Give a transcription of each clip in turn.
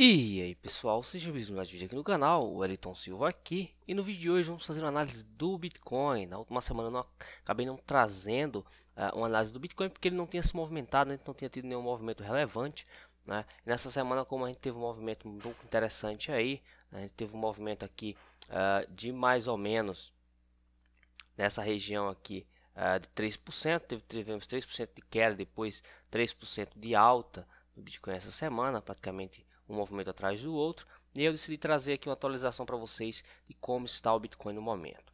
E aí pessoal, sejam bem-vindos a mais vídeo aqui no canal, o Elton Silva aqui E no vídeo de hoje vamos fazer uma análise do Bitcoin Na última semana eu não, acabei não trazendo uh, uma análise do Bitcoin Porque ele não tinha se movimentado, né? Então não tinha tido nenhum movimento relevante né? Nessa semana como a gente teve um movimento um pouco interessante aí né? A gente teve um movimento aqui uh, de mais ou menos Nessa região aqui uh, de 3% teve, Tivemos 3% de queda, depois 3% de alta do Bitcoin essa semana Praticamente um movimento atrás do outro, e eu decidi trazer aqui uma atualização para vocês de como está o Bitcoin no momento.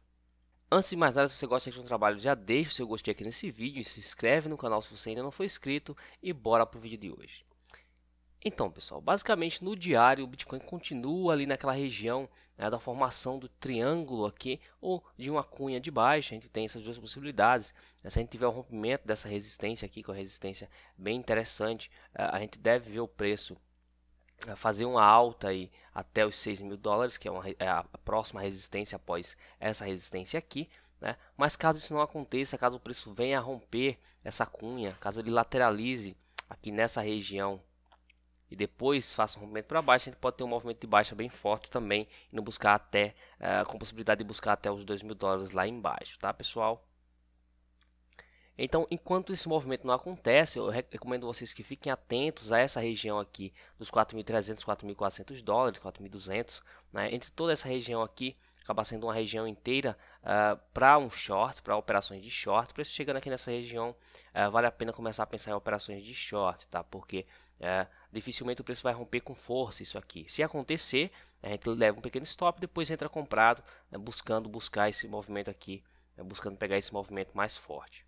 Antes de mais nada, se você gosta de um trabalho, já deixa o seu gostei aqui nesse vídeo, e se inscreve no canal se você ainda não foi inscrito e bora pro vídeo de hoje. Então, pessoal, basicamente no diário o Bitcoin continua ali naquela região né, da formação do triângulo aqui ou de uma cunha de baixo. A gente tem essas duas possibilidades. Né. Se a gente tiver o um rompimento dessa resistência aqui, que é uma resistência bem interessante, eh, a gente deve ver o preço eh, fazer uma alta aí até os 6 mil dólares, que é, uma, é a próxima resistência após essa resistência aqui. Né? Mas caso isso não aconteça, caso o preço venha a romper essa cunha, caso ele lateralize aqui nessa região e depois faça um rompimento para baixo, a gente pode ter um movimento de baixa bem forte também, indo buscar até, uh, com possibilidade de buscar até os 2 mil dólares lá embaixo, tá pessoal? Então, enquanto esse movimento não acontece, eu recomendo vocês que fiquem atentos a essa região aqui dos 4.300, 4.400 dólares, 4.200, né? entre toda essa região aqui, acaba sendo uma região inteira uh, ah, para um short, para operações de short. para isso, chegando aqui nessa região, uh, vale a pena começar a pensar em operações de short, tá? Porque uh, dificilmente o preço vai romper com força isso aqui. Se acontecer, a gente leva um pequeno stop, depois entra comprado, né? buscando buscar esse movimento aqui, né? buscando pegar esse movimento mais forte.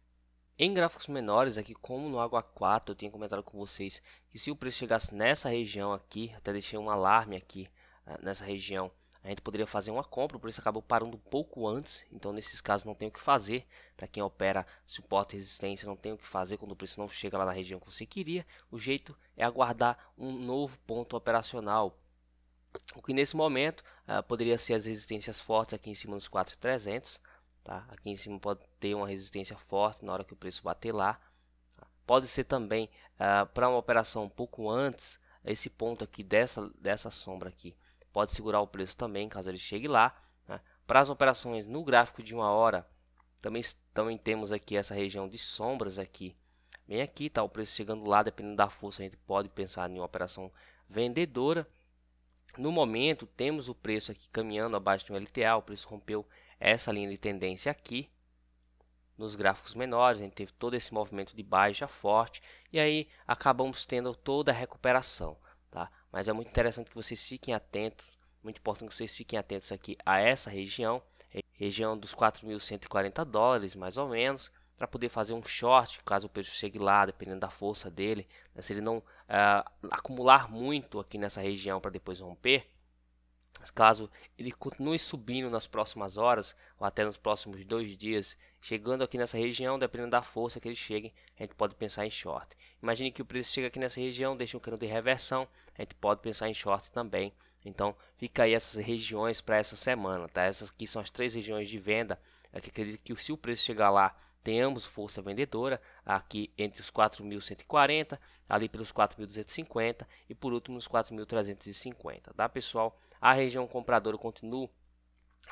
Em gráficos menores, aqui como no Água 4, eu tinha comentado com vocês que se o preço chegasse nessa região aqui, até deixei um alarme aqui ah, nessa região, a gente poderia fazer uma compra, o preço acabou parando um pouco antes, então nesses casos não tem o que fazer, para quem opera suporte e resistência não tem o que fazer quando o preço não chega lá na região que você queria, o jeito é aguardar um novo ponto operacional, o que nesse momento uh, poderia ser as resistências fortes aqui em cima dos 4.300, Tá? Aqui em cima pode ter uma resistência forte na hora que o preço bater lá. Pode ser também uh, ah, para uma operação um pouco antes, esse ponto aqui dessa, dessa sombra aqui. Pode segurar o preço também, caso ele chegue lá. Né? Para as operações no gráfico de uma hora, também, também temos aqui essa região de sombras aqui. Bem aqui, tá? O preço chegando lá, dependendo da força, a gente pode pensar em uma operação vendedora. No momento, temos o preço aqui caminhando abaixo de um LTA, o preço rompeu essa linha de tendência aqui. Nos gráficos menores, a gente teve todo esse movimento de baixa forte e aí acabamos tendo toda a recuperação. Tá? Mas é muito interessante que vocês fiquem atentos, muito importante que vocês fiquem atentos aqui a essa região, região dos 4.140 dólares, mais ou menos, para poder fazer um short, caso o preço chegue lá, dependendo da força dele, né? se ele não uh, acumular muito aqui nessa região para depois romper, mas caso ele continue subindo nas próximas horas ou até nos próximos dois dias, chegando aqui nessa região, dependendo da força que ele chegue, a gente pode pensar em short. Imagine que o preço chega aqui nessa região, deixa um cano de reversão, a gente pode pensar em short também. Então, fica aí essas regiões para essa semana, tá? Essas aqui são as três regiões de venda é que acredito que se o preço chegar lá, tenhamos força vendedora aqui entre os 4.140, ali pelos 4.250 e por último nos 4.350, tá pessoal? A região compradora continua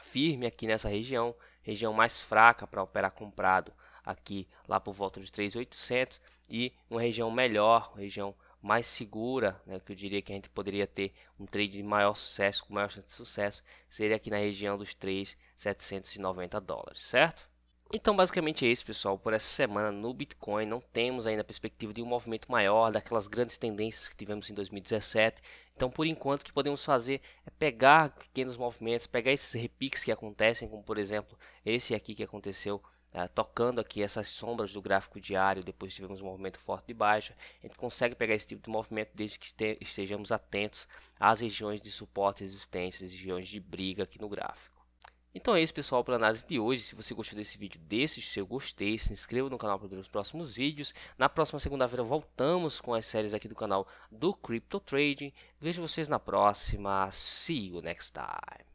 firme aqui nessa região, região mais fraca para operar comprado aqui lá por volta de 3.800 e uma região melhor, região mais segura, né, que eu diria que a gente poderia ter um trade de maior sucesso, com maior chance de sucesso, seria aqui na região dos 3,790 dólares, certo? Então basicamente é isso pessoal, por essa semana no Bitcoin não temos ainda a perspectiva de um movimento maior, daquelas grandes tendências que tivemos em 2017, então por enquanto o que podemos fazer é pegar pequenos movimentos, pegar esses repiques que acontecem, como por exemplo esse aqui que aconteceu Uh, tocando aqui essas sombras do gráfico diário, depois tivemos um movimento forte de baixa, a gente consegue pegar esse tipo de movimento desde que estejamos atentos às regiões de suporte e resistência, às regiões de briga aqui no gráfico. Então é isso pessoal para a análise de hoje, se você gostou desse vídeo, deixe seu gostei, se inscreva no canal para ver os próximos vídeos. Na próxima segunda-feira voltamos com as séries aqui do canal do Crypto Trading. Vejo vocês na próxima, see you next time.